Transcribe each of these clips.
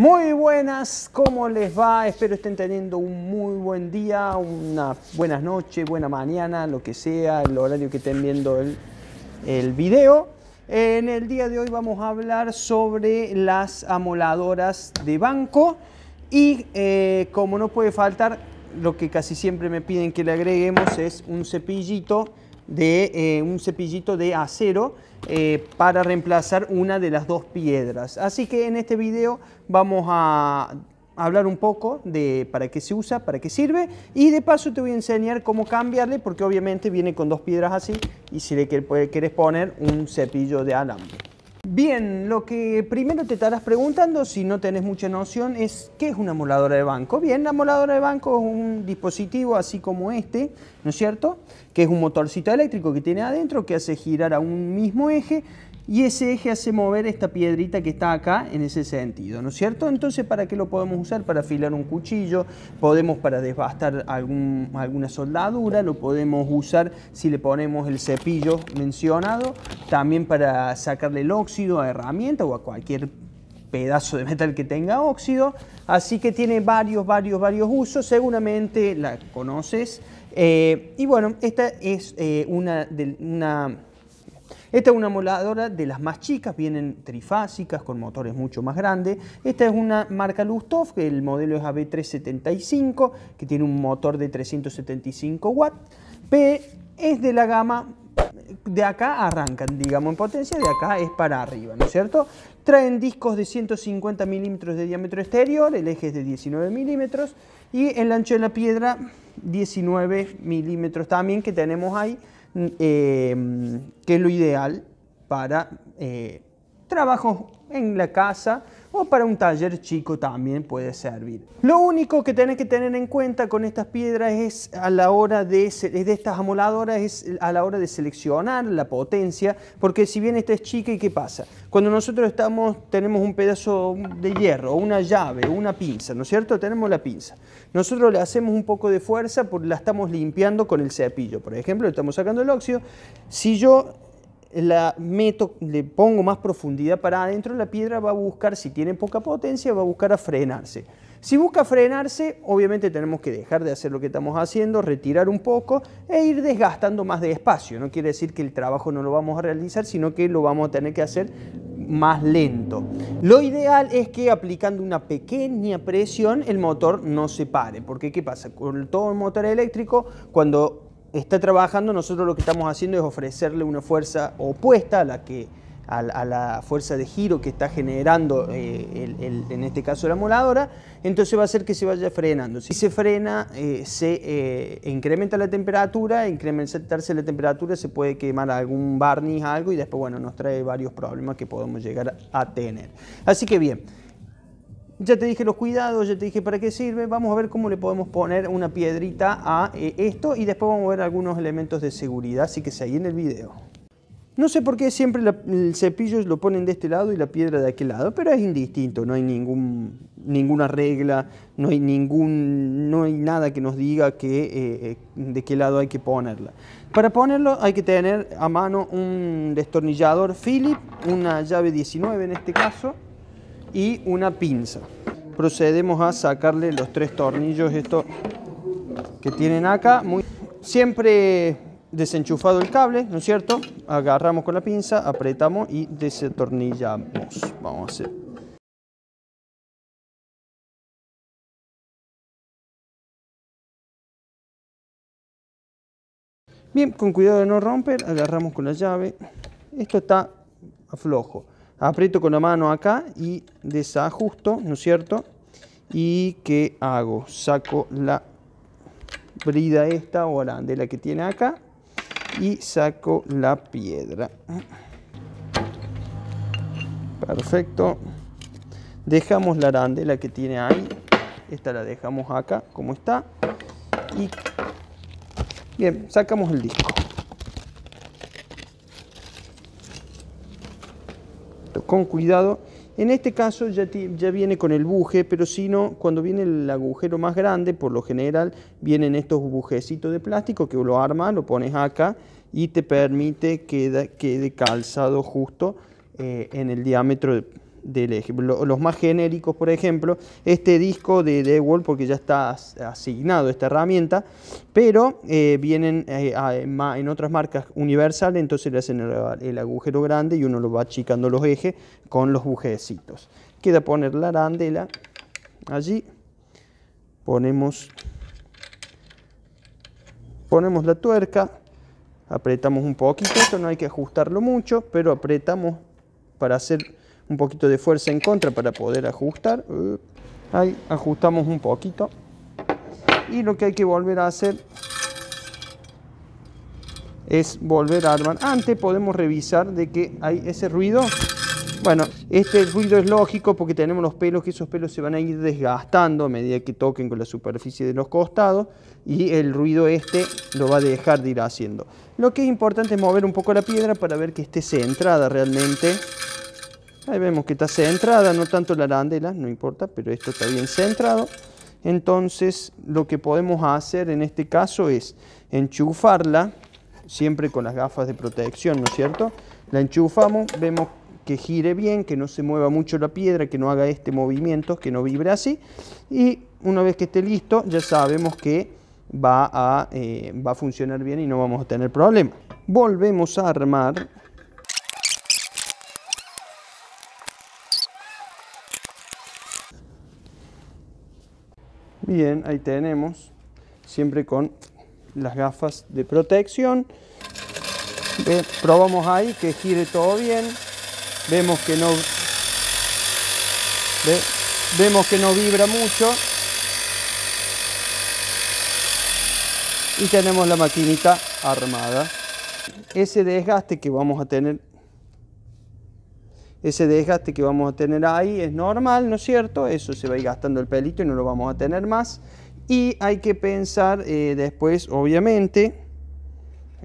Muy buenas, ¿cómo les va? Espero estén teniendo un muy buen día, una buenas noches, buena mañana, lo que sea, el horario que estén viendo el, el video. En el día de hoy vamos a hablar sobre las amoladoras de banco y eh, como no puede faltar, lo que casi siempre me piden que le agreguemos es un cepillito de, eh, un cepillito de acero eh, para reemplazar una de las dos piedras. Así que en este video vamos a hablar un poco de para qué se usa, para qué sirve y de paso te voy a enseñar cómo cambiarle porque obviamente viene con dos piedras así y si le quieres poner un cepillo de alambre. Bien, lo que primero te estarás preguntando, si no tenés mucha noción, es qué es una moladora de banco. Bien, la moladora de banco es un dispositivo así como este, ¿no es cierto? Que es un motorcito eléctrico que tiene adentro que hace girar a un mismo eje y ese eje hace mover esta piedrita que está acá en ese sentido, ¿no es cierto? Entonces, ¿para qué lo podemos usar? Para afilar un cuchillo, podemos para desbastar alguna soldadura, lo podemos usar si le ponemos el cepillo mencionado, también para sacarle el óxido a herramienta o a cualquier pedazo de metal que tenga óxido, así que tiene varios, varios, varios usos, seguramente la conoces. Eh, y bueno, esta es eh, una, de, una esta es una moladora de las más chicas, vienen trifásicas con motores mucho más grandes. Esta es una marca Lustov, el modelo es AB375, que tiene un motor de 375 watts. P es de la gama de acá arrancan, digamos, en potencia, de acá es para arriba, ¿no es cierto? Traen discos de 150 milímetros de diámetro exterior, el eje es de 19 milímetros y el ancho de la piedra 19 milímetros también que tenemos ahí eh, que es lo ideal para eh, trabajos en la casa o para un taller chico también puede servir. Lo único que tenés que tener en cuenta con estas piedras es a la hora de, de estas amoladoras es a la hora de seleccionar la potencia, porque si bien esta es chica y qué pasa, cuando nosotros estamos tenemos un pedazo de hierro, una llave, una pinza, ¿no es cierto? Tenemos la pinza. Nosotros le hacemos un poco de fuerza, por, la estamos limpiando con el cepillo, por ejemplo, le estamos sacando el óxido. Si yo la meto, le pongo más profundidad para adentro, la piedra va a buscar, si tiene poca potencia, va a buscar a frenarse. Si busca frenarse, obviamente tenemos que dejar de hacer lo que estamos haciendo, retirar un poco e ir desgastando más de espacio. No quiere decir que el trabajo no lo vamos a realizar, sino que lo vamos a tener que hacer más lento. Lo ideal es que aplicando una pequeña presión el motor no se pare, porque ¿qué pasa? Con todo el motor eléctrico, cuando está trabajando, nosotros lo que estamos haciendo es ofrecerle una fuerza opuesta a la que a, la fuerza de giro que está generando, eh, en este caso la moladora, entonces va a hacer que se vaya frenando. Si se frena, eh, se eh, incrementa la temperatura, incrementarse la temperatura, se puede quemar algún barniz, algo, y después, bueno, nos trae varios problemas que podemos llegar a tener. Así que bien. Ya te dije los cuidados, ya te dije para qué sirve. Vamos a ver cómo le podemos poner una piedrita a eh, esto y después vamos a ver algunos elementos de seguridad, así que seguí en el video. No sé por qué siempre el cepillo lo ponen de este lado y la piedra de aquel lado, pero es indistinto, no hay ninguna regla, no hay, ningún, no hay nada que nos diga que, eh, eh, de qué lado hay que ponerla. Para ponerlo hay que tener a mano un destornillador Philip, una llave 19 en este caso, y una pinza. Procedemos a sacarle los tres tornillos esto que tienen acá. Muy... Siempre desenchufado el cable, ¿no es cierto? Agarramos con la pinza, apretamos y desatornillamos. Vamos a hacer Bien, con cuidado de no romper, agarramos con la llave. Esto está aflojo aprieto con la mano acá y desajusto, ¿no es cierto? ¿Y qué hago? Saco la brida esta o la que tiene acá y saco la piedra. Perfecto. Dejamos la arandela que tiene ahí. Esta la dejamos acá como está. Y bien, sacamos el disco. con cuidado. En este caso ya, viene con el buje, pero si no, cuando viene el agujero más grande, por lo general vienen estos bujecitos de plástico que lo armas, lo pones acá y te permite que quede calzado justo eh, en el diámetro de, del Los más genéricos, por ejemplo, este disco de DeWalt porque ya está asignado esta herramienta, pero eh, vienen eh, en otras marcas universal, entonces le hacen el, agujero grande y uno lo va achicando los ejes con los bujecitos. Queda poner la arandela allí, ponemos, ponemos la tuerca, apretamos un poquito, esto no hay que ajustarlo mucho, pero apretamos para hacer un poquito de fuerza en contra para poder ajustar. Ahí ajustamos un poquito. Y lo que hay que volver a hacer es volver a armar. Antes podemos revisar de que hay ese ruido. Bueno, este ruido es lógico porque tenemos los pelos, que esos pelos se van a ir desgastando a medida que toquen con la superficie de los costados y el ruido este lo va a dejar de ir haciendo. Lo que es importante es mover un poco la piedra para ver que esté centrada realmente Ahí vemos que está centrada, no tanto la arandela, no importa, pero esto está bien centrado. Entonces lo que podemos hacer en este caso es enchufarla, siempre con las gafas de protección, ¿no es cierto? La enchufamos, vemos que gire bien, que no se mueva mucho la piedra, que no haga este movimiento, que no vibre así. Y una vez que esté listo, ya sabemos que va a, eh, funcionar bien y no vamos a tener problema. Volvemos a armar Bien, ahí tenemos, siempre con las gafas de protección. probamos ahí que gire todo bien. Vemos que no vemos que no vibra mucho. Y tenemos la maquinita armada. Ese desgaste que vamos a tener ese desgaste que vamos a tener ahí es normal, ¿no es cierto? Eso se va a ir gastando el pelito y no lo vamos a tener más. Y hay que pensar eh, después, obviamente,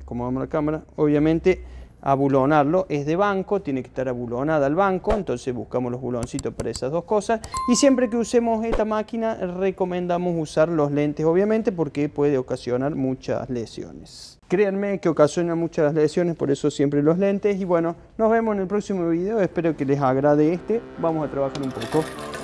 como vamos la cámara, obviamente abulonarlo, es de banco, tiene que estar abulonada al banco, entonces buscamos los buloncitos para esas dos cosas. Y siempre que usemos esta máquina recomendamos usar los lentes, obviamente, porque puede ocasionar muchas lesiones. Créanme que ocasiona muchas lesiones, por eso siempre los lentes. Y bueno, nos vemos en el próximo video, espero que les agrade este. Vamos a trabajar un poco.